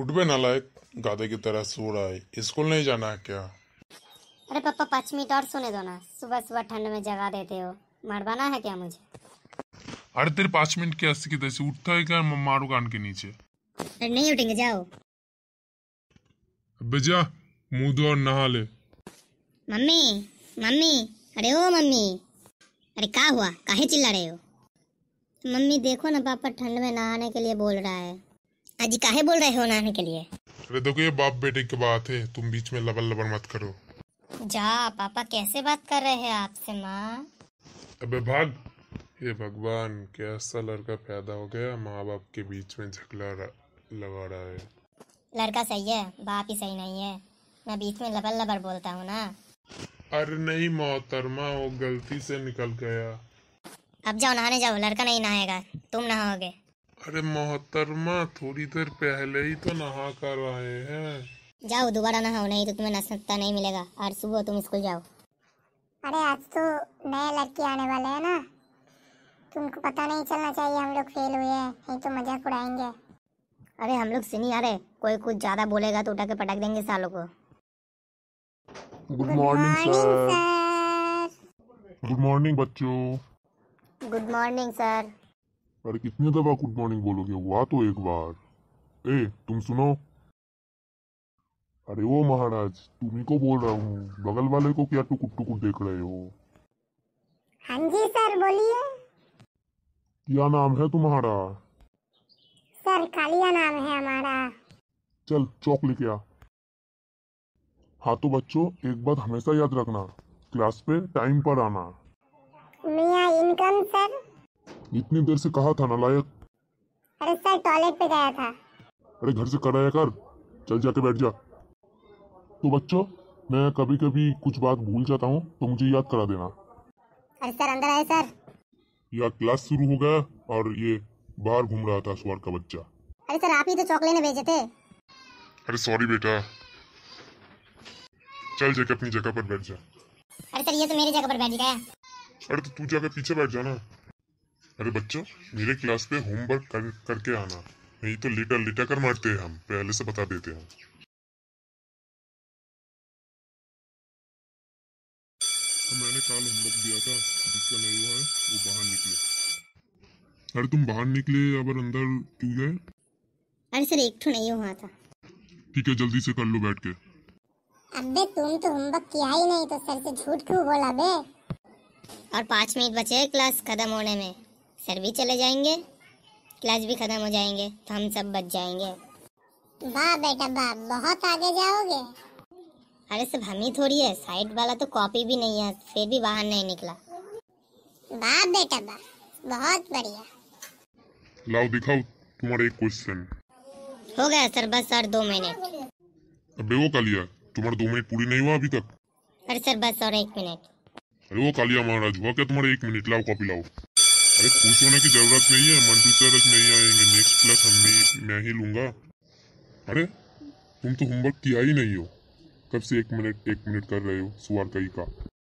उठ बे नालायक गादे की तरह सो रहा है स्कूल नहीं जाना है क्या अरे पापा पाँच मिनट और सोने दो ना सुबह सुबह ठंड में जगा देते हो मरवाना है क्या मुझे अरे तेरे पाँच मिनट के अस्सी की तैसी उठता है क्या मारू कान के नीचे अरे नहीं उठेंगे जाओ अबे जा मुंह धो और नहा ले मम्मी मम्मी अरे ओ मम्मी अरे का हुआ काहे चिल्ला रहे हो मम्मी देखो ना पापा ठंड में नहाने के लिए बोल रहा है आज काहे बोल रहे हो नहाने के लिए अरे देखो ये बाप बेटे की बात है तुम बीच में लबल लबल मत करो जा पापा कैसे बात कर रहे हैं आपसे माँ अबे भाग ये भगवान कैसा लड़का पैदा हो गया माँ बाप के बीच में झगड़ा लगा रहा है लड़का सही है बाप ही सही नहीं है मैं बीच में लबर लबर बोलता हूँ ना अरे नहीं मोहतरमा वो गलती से निकल गया अब जाओ नहाने जाओ लड़का नहीं नहाएगा तुम नहाओगे अरे मोहतरमा थोड़ी देर पहले ही तो नहा कर आए हैं जाओ दोबारा नहाओ नहीं तो तुम्हें नाश्ता नहीं मिलेगा आज सुबह तुम स्कूल जाओ अरे आज तो नए लड़के आने वाले हैं ना तुमको पता नहीं चलना चाहिए हम लोग फेल हुए हैं नहीं तो मजाक उड़ाएंगे अरे हम लोग सुनी अरे कोई कुछ ज्यादा बोलेगा तो उठा के पटक देंगे सालों को good morning sir good morning बच्चों गुड मॉर्निंग सर अरे कितनी दफा गुड मॉर्निंग बोलोगे हुआ तो एक बार ए तुम सुनो अरे वो महाराज तुम्ही को बोल रहा हूँ बगल वाले को क्या टुकुट टुकुट देख रहे हो हाँ जी सर बोलिए क्या नाम है तुम्हारा सर कालिया नाम है हमारा चल चौक लेके आ हाँ तो बच्चों एक बात हमेशा याद रखना क्लास पे टाइम पर आना मियाँ इनकम सर इतनी देर से कहा था नालायक अरे सर टॉयलेट पे गया था अरे घर से कराया कर चल जाके बैठ जा तो बच्चों मैं कभी कभी कुछ बात भूल जाता हूँ तो मुझे याद करा देना अरे सर अंदर आए सर यह क्लास शुरू हो गया और ये बाहर घूम रहा था सुअर का बच्चा अरे सर आप ही तो चॉकलेट भेजे थे अरे सॉरी बेटा चल जाके अपनी जगह पर बैठ जा अरे सर ये तो मेरी जगह पर बैठ गया अरे तो तू जाकर पीछे बैठ जाना अरे बच्चों मेरे क्लास पे होमवर्क कर, करके आना नहीं तो लिटा लिटा कर मारते हैं हम पहले से बता देते हैं तो मैंने कल होमवर्क दिया था जिसका नहीं हुआ है वो बाहर निकले अरे तुम बाहर निकले अब अंदर क्यों गए अरे सर एक नहीं हुआ था ठीक है जल्दी से कर लो बैठ के अबे तुम तो होमवर्क किया ही नहीं तो सर से झूठ क्यों बोला बे और पाँच मिनट बचे क्लास खत्म होने में सर भी चले जाएंगे क्लास भी ख़त्म हो जाएंगे तो हम सब बच जाएंगे वाह बेटा वाह बहुत आगे जाओगे अरे सब हम ही थोड़ी है साइड वाला तो कॉपी भी नहीं है फिर भी बाहर नहीं निकला वाह बेटा वाह बहुत बढ़िया लाओ दिखाओ तुम्हारे एक क्वेश्चन हो गया सर बस सर दो मिनट अबे वो कालिया तुम्हारा दो मिनट पूरी नहीं हुआ अभी तक अरे सर बस और एक मिनट अरे वो कालिया महाराज हुआ क्या तुम्हारा एक मिनट लाओ कॉपी लाओ अरे खुश होने की जरूरत नहीं है मंटू चरक नहीं आएंगे नेक्स्ट क्लास हम भी मैं ही लूंगा अरे तुम तो होमवर्क किया ही नहीं हो कब से एक मिनट एक मिनट कर रहे हो सुअर कई का